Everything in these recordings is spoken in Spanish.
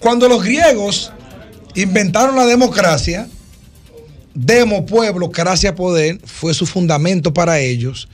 cuando los griegos inventaron la democracia, demo pueblo, gracia poder, fue su fundamento para ellos.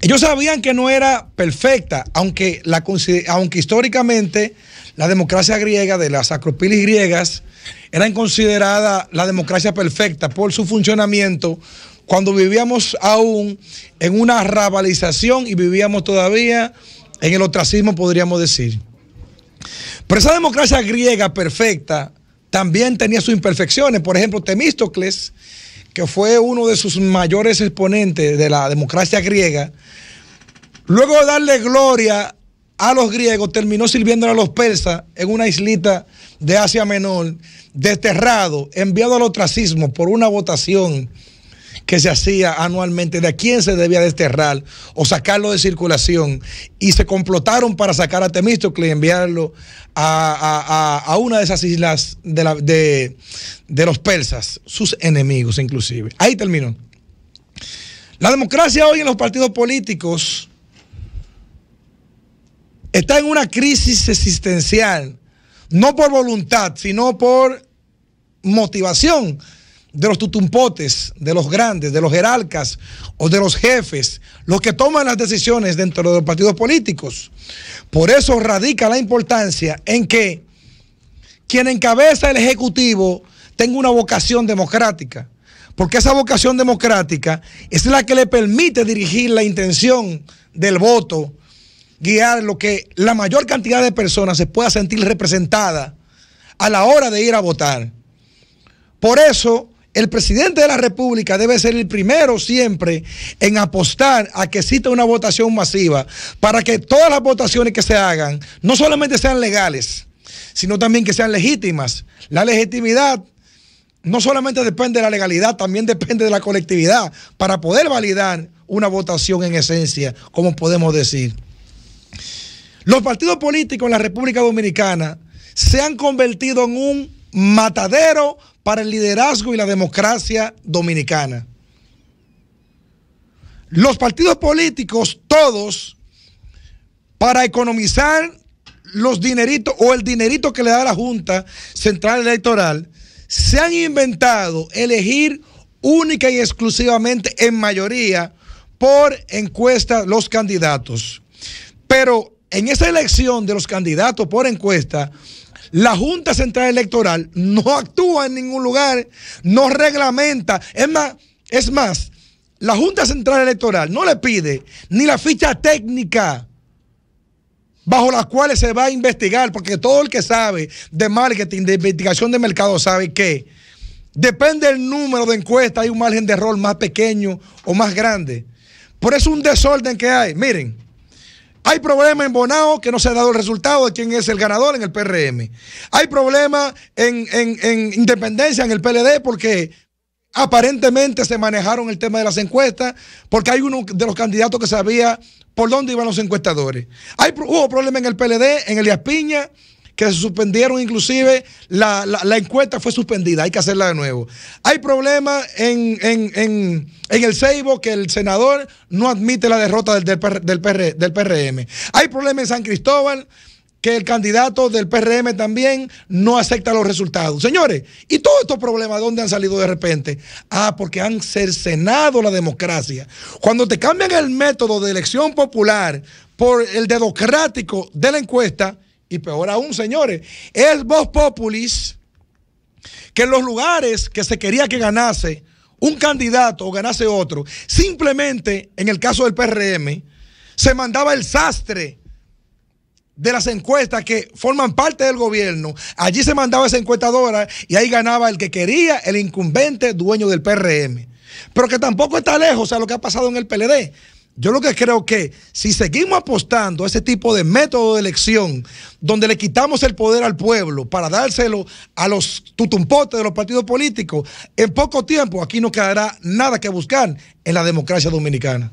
Ellos sabían que no era perfecta, aunque, la, aunque históricamente la democracia griega, de las acropilis griegas, Era considerada la democracia perfecta por su funcionamiento cuando vivíamos aún en una rabalización y vivíamos todavía en el ostracismo, podríamos decir. Pero esa democracia griega perfecta también tenía sus imperfecciones. Por ejemplo, Temístocles, que fue uno de sus mayores exponentes de la democracia griega, luego de darle gloria a los griegos, terminó sirviéndole a los persas en una islita de Asia Menor, desterrado, enviado al ostracismo por una votación que se hacía anualmente, de a quién se debía desterrar o sacarlo de circulación, y se complotaron para sacar a Temístocle y enviarlo a, una de esas islas de, los persas, sus enemigos inclusive. Ahí terminó. La democracia hoy en los partidos políticos está en una crisis existencial, no por voluntad, sino por motivación de los tutumpotes, de los grandes, de los jerarcas o de los jefes, los que toman las decisiones dentro de los partidos políticos. Por eso radica la importancia en que quien encabeza el Ejecutivo tenga una vocación democrática, porque esa vocación democrática es la que le permite dirigir la intención del voto, guiar lo que la mayor cantidad de personas se pueda sentir representada a la hora de ir a votar. Por eso el presidente de la República debe ser el primero siempre en apostar a que exista una votación masiva para que todas las votaciones que se hagan no solamente sean legales, sino también que sean legítimas. La legitimidad no solamente depende de la legalidad, también depende de la colectividad para poder validar una votación en esencia, como podemos decir. Los partidos políticos en la República Dominicana se han convertido en un matadero para el liderazgo y la democracia dominicana. Los partidos políticos, todos, para economizar los dineritos o el dinerito que le da la Junta Central Electoral, se han inventado elegir única y exclusivamente en mayoría por encuesta los candidatos. Pero en esa elección de los candidatos por encuesta, la Junta Central Electoral no actúa en ningún lugar, no reglamenta. Es más, es más, la Junta Central Electoral no le pide ni la ficha técnica bajo la cual se va a investigar, porque todo el que sabe de marketing, de investigación de mercado, sabe que depende del número de encuestas, hay un margen de error más pequeño o más grande. Por eso un desorden que hay. Miren, hay problema en Bonao que no se ha dado el resultado de quién es el ganador en el PRM. Hay problema en, Independencia, en el PLD, porque aparentemente se manejaron el tema de las encuestas, porque hay uno de los candidatos que sabía por dónde iban los encuestadores. Hay, hubo problema en el PLD, en Elías Piña, que se suspendieron inclusive, la, encuesta fue suspendida, hay que hacerla de nuevo. Hay problemas en, el Seibo que el senador no admite la derrota del, del, PRM. Hay problemas en San Cristóbal que el candidato del PRM también no acepta los resultados. Señores, ¿y todos estos problemas dónde han salido de repente? Ah, porque han cercenado la democracia. Cuando te cambian el método de elección popular por el dedocrático de la encuesta, y peor aún, señores, el vos Populis que en los lugares que se quería que ganase un candidato o ganase otro, simplemente, en el caso del PRM, se mandaba el sastre de las encuestas que forman parte del gobierno. Allí se mandaba esa encuestadora y ahí ganaba el que quería, el incumbente dueño del PRM. Pero que tampoco está lejos a lo que ha pasado en el PLD. Yo lo que creo que si seguimos apostando a ese tipo de método de elección, donde le quitamos el poder al pueblo para dárselo a los tutumpotes de los partidos políticos, en poco tiempo aquí no quedará nada que buscar en la democracia dominicana.